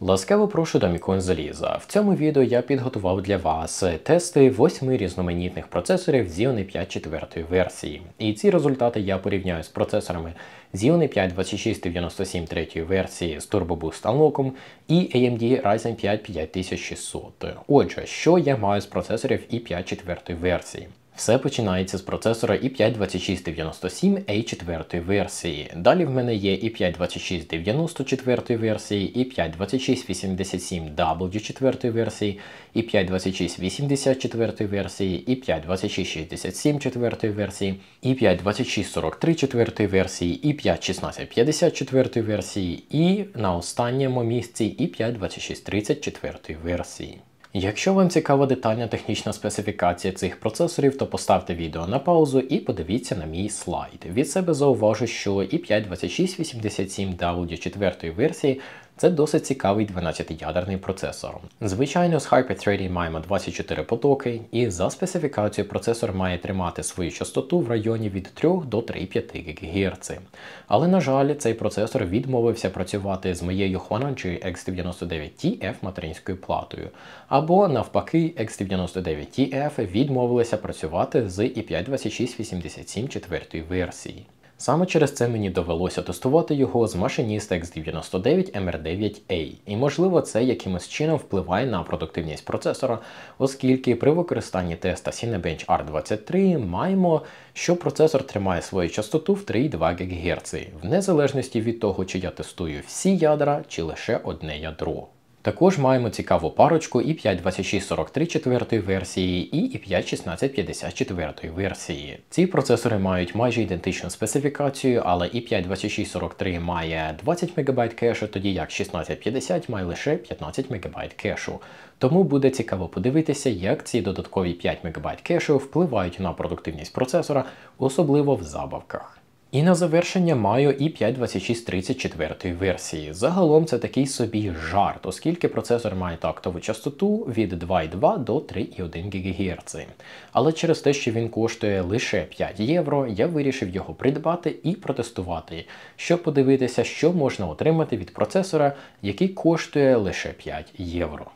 Ласкаво прошу до Мікон Заліза. В цьому відео я підготував для вас тести восьми різноманітних процесорів Xeon 5 четвертої версії. І ці результати я порівняю з процесорами Xeon 5 2697 третьої версії з Turbo Boost Unlock і AMD Ryzen 5 5600. Отже, що я маю з процесорів і 5 четвертої версії? Все починається з процесора i 5 2697 a 4 версії. Далі в мене є i 5 2690 версії, i 5 2687 w 4 версії, i 5 2680 версії, i 5 2667 4 версії, i 5 2643 4 версії, i 5 1650 версії і на останньому місці i 5 2630 версії. Якщо вам цікава детальна технічна специфікація цих процесорів, то поставте відео на паузу і подивіться на мій слайд. Від себе зауважу, що i5 2687 w 4 версії це досить цікавий 12-ядерний процесор. Звичайно, з Hyper3D маємо 24 потоки, і за специфікацією процесор має тримати свою частоту в районі від 3 до 3,5 ГГц. Але на жаль, цей процесор відмовився працювати з моєю Honanji X99TF материнською платою, або навпаки, X99TF відмовилися працювати з i5 2687 четвертої версії. Саме через це мені довелося тестувати його з машиніста X99 MR9A, і можливо це якимось чином впливає на продуктивність процесора, оскільки при використанні теста Cinebench R23 маємо, що процесор тримає свою частоту в 3,2 ГГц, в незалежності від того, чи я тестую всі ядра, чи лише одне ядро. Також маємо цікаву парочку і 5.2643 четвертої версії, і і четвертої версії. Ці процесори мають майже ідентичну специфікацію, але i 5.2643 має 20 МБ кешу, тоді як 1650 має лише 15 МБ кешу. Тому буде цікаво подивитися, як ці додаткові 5 МБ кешу впливають на продуктивність процесора, особливо в забавках. І на завершення маю і 5 2634 версії. Загалом це такий собі жарт, оскільки процесор має тактову частоту від 2,2 до 3,1 ГГц. Але через те, що він коштує лише 5 євро, я вирішив його придбати і протестувати, щоб подивитися, що можна отримати від процесора, який коштує лише 5 євро.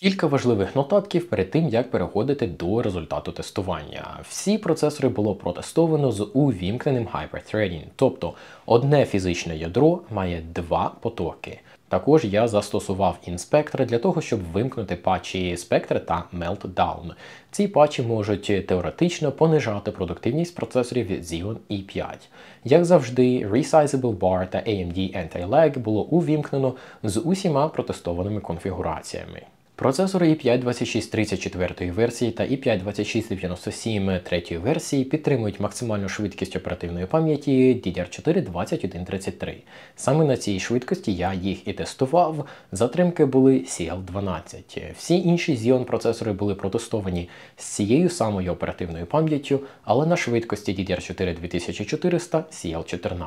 Кілька важливих нотатків перед тим, як переходити до результату тестування. Всі процесори було протестовано з увімкненим hyperthreading, тобто одне фізичне ядро має два потоки. Також я застосував інспектор для того, щоб вимкнути патчі Spectre та Meltdown. Ці патчі можуть теоретично понижати продуктивність процесорів Xeon i e 5. Як завжди, Resizable Bar та AMD Anti-Lag було увімкнено з усіма протестованими конфігураціями. Процесори i5 2634 версії та i5 2697 3 версії підтримують максимальну швидкість оперативної пам'яті DDR4 2133. Саме на цій швидкості я їх і тестував. Затримки були CL12. Всі інші Xeon процесори були протестовані з цією самою оперативною пам'яттю, але на швидкості DDR4 2400 CL14.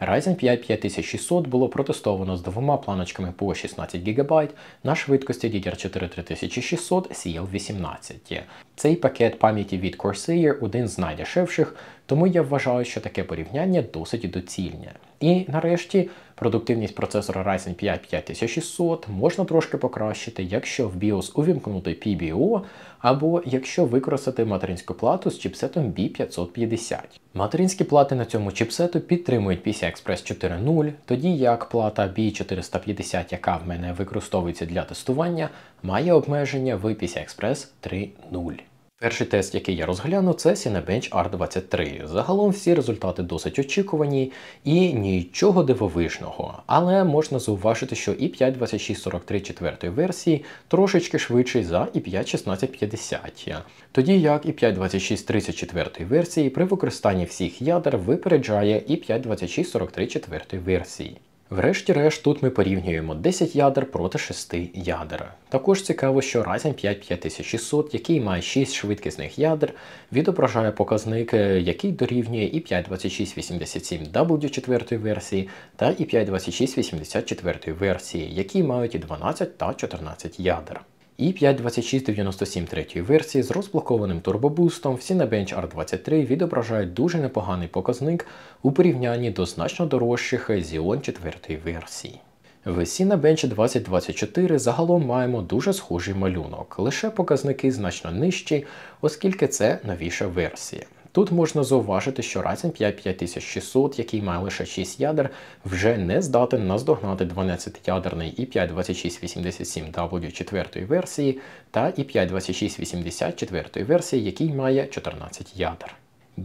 Ryzen 5 5600 було протестовано з двома планочками по 16 ГБ на швидкості DDR4 3600 CL18. Цей пакет пам'яті від Corsair один з найдешевших, тому я вважаю, що таке порівняння досить доцільне. І нарешті продуктивність процесора Ryzen 5 5600 можна трошки покращити, якщо в BIOS увімкнути PBO, або якщо використати материнську плату з чіпсетом B550. Материнські плати на цьому чіпсету підтримують PCI Express 4.0, тоді як плата B450, яка в мене використовується для тестування, має обмеження в PCI Express 3.0. Перший тест, який я розгляну, це Cinebench R23. Загалом всі результати досить очікувані і нічого дивовижного. Але можна зауважити, що і 5.2643 четвертої версії трошечки швидший за і 5.1650. Тоді як і 5.2634 версії при використанні всіх ядер випереджає і 5.2643 четвертої версії. Врешті-решт тут ми порівнюємо 10 ядер проти 6 ядер. Також цікаво, що Ryzen 5 5600, який має 6 швидкісних ядер, відображає показник, е, який дорівнює і 52687 w 4 версії та і 52684 версії, які мають і 12 та 14 ядер і 5.2697 третьої версії з розблокованим турбобустом всі на Bench R23 відображають дуже непоганий показник у порівнянні до значно дорожчих Xeon 4 версії. В Cinebench 2024 загалом маємо дуже схожий малюнок, лише показники значно нижчі, оскільки це новіша версія. Тут можна зауважити, що Ryzen 5 5600, який має лише 6 ядер, вже не здатен наздогнати 12-ядерний i 5 2687 w 4 версії та i 5 2680 версії, який має 14 ядер.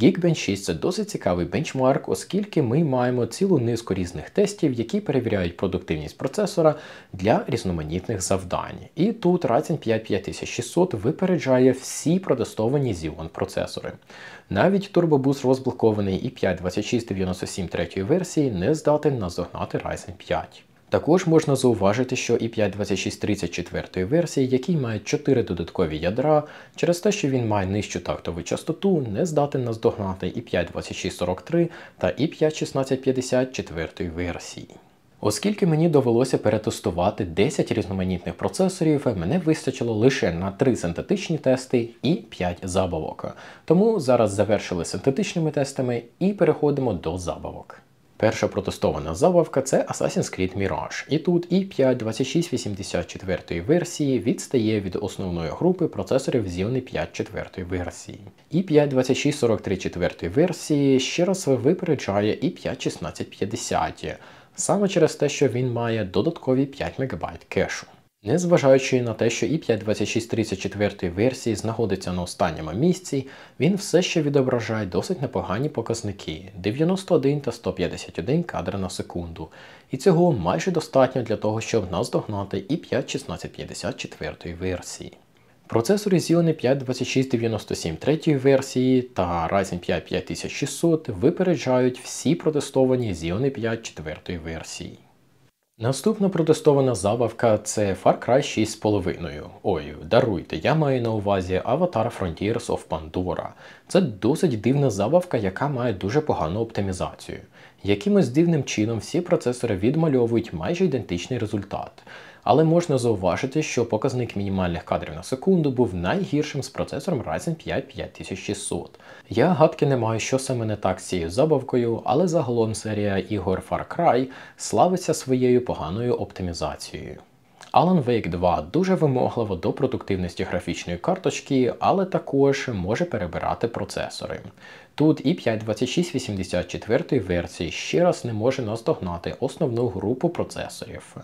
Geekbench 6 це досить цікавий бенчмарк, оскільки ми маємо цілу низку різних тестів, які перевіряють продуктивність процесора для різноманітних завдань. І тут Ryzen 5 5600 випереджає всі протестовані Xeon процесори. Навіть Turbo Boost розблокований і 5.2697 третьої версії не здатен наздогнати Ryzen 5. Також можна зауважити, що i 5 2634 версії, який має 4 додаткові ядра, через те, що він має нижчу тактову частоту, не здатен наздогнати i 5 2643 та i 5 1654 версії. Оскільки мені довелося перетестувати 10 різноманітних процесорів, мене вистачило лише на 3 синтетичні тести і 5 забавок. Тому зараз завершили синтетичними тестами і переходимо до забавок. Перша протестована забавка це Assassin's Creed Mirage. І тут i 5 2684 версії відстає від основної групи процесорів Xeon i 5 4 версії. i 5 2643 версії ще раз випереджає i 5 1650 саме через те, що він має додаткові 5 МБ кешу. Незважаючи на те, що i 52634 версії знаходиться на останньому місці, він все ще відображає досить непогані показники 91 та 151 кадри на секунду, і цього майже достатньо для того, щоб наздогнати i 51654 версії. Процесори Xeon 5 2697 третьої версії та Ryzen 5 5600 випереджають всі протестовані Xeon 5 четвертої версії. Наступна протестована забавка це Far Cry 6,5. Ой, даруйте, я маю на увазі Avatar Frontiers of Pandora. Це досить дивна забавка, яка має дуже погану оптимізацію. Якимось дивним чином всі процесори відмальовують майже ідентичний результат але можна зауважити, що показник мінімальних кадрів на секунду був найгіршим з процесором Ryzen 5 5600. Я гадки не маю, що саме не так з цією забавкою, але загалом серія ігор Far Cry славиться своєю поганою оптимізацією. Alan Wake 2 дуже вимогливо до продуктивності графічної карточки, але також може перебирати процесори. Тут і 52684 версії ще раз не може наздогнати основну групу процесорів.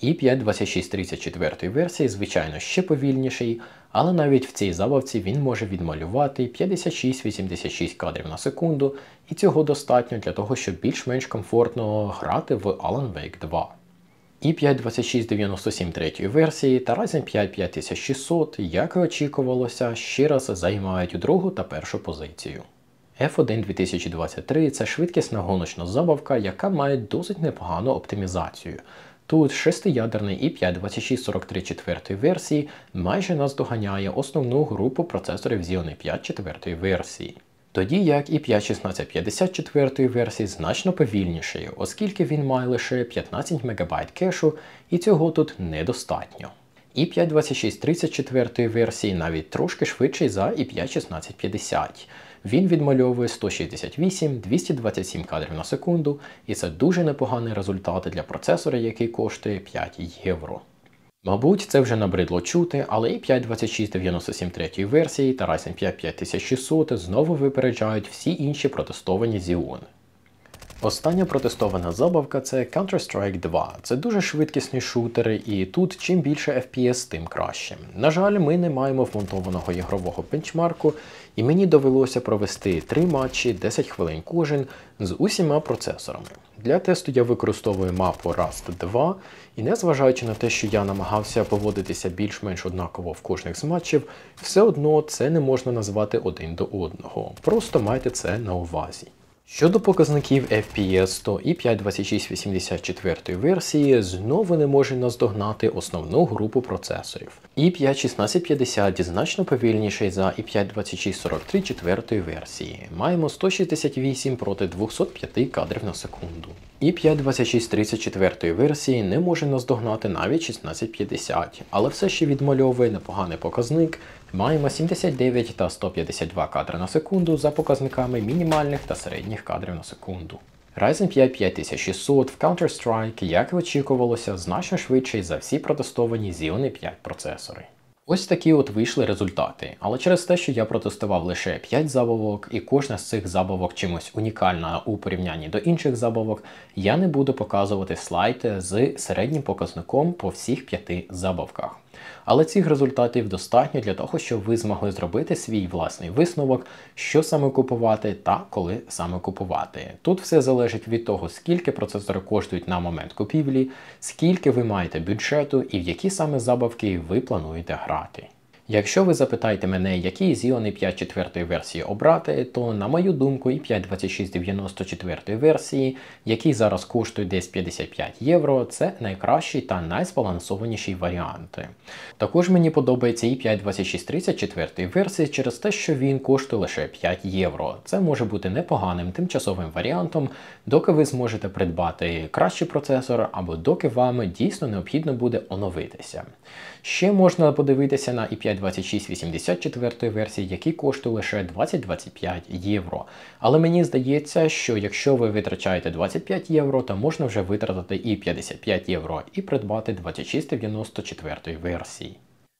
І 5.2634 версії, звичайно, ще повільніший, але навіть в цій забавці він може відмалювати 56-86 кадрів на секунду, і цього достатньо для того, щоб більш-менш комфортно грати в Alan Wake 2. І 5.2697 третьої версії та Ryzen 5 5600, як і очікувалося, ще раз займають другу та першу позицію. F1 2023 це швидкісна гоночна забавка, яка має досить непогану оптимізацію. Тут шестиядерний i5 2643 версії майже наздоганяє основну групу процесорів Xeon 5 4 версії. Тоді як і 5.1654 версії значно повільніший, оскільки він має лише 15 МБ кешу, і цього тут недостатньо. І 5.2634 версії навіть трошки швидший за і 5.1650, він відмальовує 168-227 кадрів на секунду, і це дуже непоганий результат для процесора, який коштує 5 євро. Мабуть, це вже набридло чути, але і 5.2697 третьої версії та Ryzen 5 5600 знову випереджають всі інші протестовані Xeon. Остання протестована забавка це Counter-Strike 2. Це дуже швидкісні шутери, і тут чим більше FPS, тим краще. На жаль, ми не маємо вмонтованого ігрового бенчмарку, і мені довелося провести три матчі, 10 хвилин кожен з усіма процесорами. Для тесту я використовую мапу Rust 2, і незважаючи на те, що я намагався поводитися більш-менш однаково в кожних з матчів, все одно це не можна назвати один до одного. Просто майте це на увазі. Щодо показників FPS то і 5.2684 версії, знову не може наздогнати основну групу процесорів. І 5.1650 значно повільніший за і 5.2643 четвертої версії. Маємо 168 проти 205 кадрів на секунду. І 5.26.34 версії не може наздогнати навіть 1650, але все ще відмальовує непоганий показник. Маємо 79 та 152 кадри на секунду за показниками мінімальних та середніх кадрів на секунду. Ryzen 5 5600 в Counter-Strike, як і очікувалося, значно швидший за всі протестовані Xeon 5 процесори. Ось такі от вийшли результати. Але через те, що я протестував лише 5 забавок, і кожна з цих забавок чимось унікальна у порівнянні до інших забавок, я не буду показувати слайд з середнім показником по всіх 5 забавках. Але цих результатів достатньо для того, щоб ви змогли зробити свій власний висновок, що саме купувати та коли саме купувати. Тут все залежить від того, скільки процесори коштують на момент купівлі, скільки ви маєте бюджету і в які саме забавки ви плануєте грати. Якщо ви запитаєте мене, які Xeon i 5 4 версії обрати, то на мою думку i 5 2694 версії, який зараз коштує десь 55 євро, це найкращий та найсбалансованіші варіанти. Також мені подобається i 5 2634 версії через те, що він коштує лише 5 євро. Це може бути непоганим тимчасовим варіантом, доки ви зможете придбати кращий процесор або доки вам дійсно необхідно буде оновитися. Ще можна подивитися на i 5 2684 версії, які коштує лише 20-25 євро. Але мені здається, що якщо ви витрачаєте 25 євро, то можна вже витратити і 55 євро і придбати 2694 версії.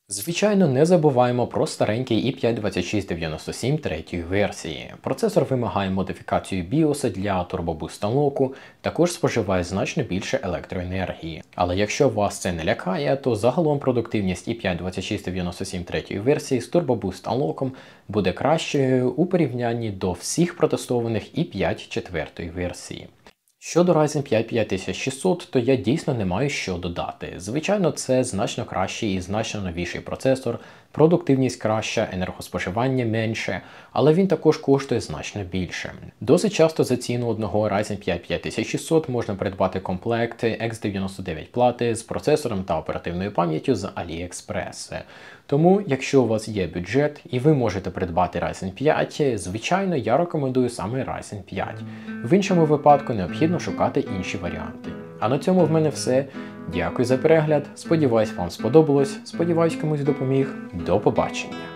Звичайно, не забуваємо про старенький i 5 2697 третьої версії. Процесор вимагає модифікацію BIOS для турбобуст турбобустаноку, також споживає значно більше електроенергії. Але якщо вас це не лякає, то загалом продуктивність i 5 2697 третьої версії з турбобуст турбобустаноком буде кращою у порівнянні до всіх протестованих i 5 четвертої версії. Щодо Ryzen 5 5600, то я дійсно не маю що додати. Звичайно, це значно кращий і значно новіший процесор продуктивність краща, енергоспоживання менше, але він також коштує значно більше. Досить часто за ціну одного Ryzen 5 5600 можна придбати комплекти X99 плати з процесором та оперативною пам'яттю з AliExpress. Тому, якщо у вас є бюджет і ви можете придбати Ryzen 5, звичайно, я рекомендую саме Ryzen 5. В іншому випадку необхідно шукати інші варіанти. А на цьому в мене все. Дякую за перегляд. Сподіваюсь, вам сподобалось. Сподіваюсь, комусь допоміг. До побачення!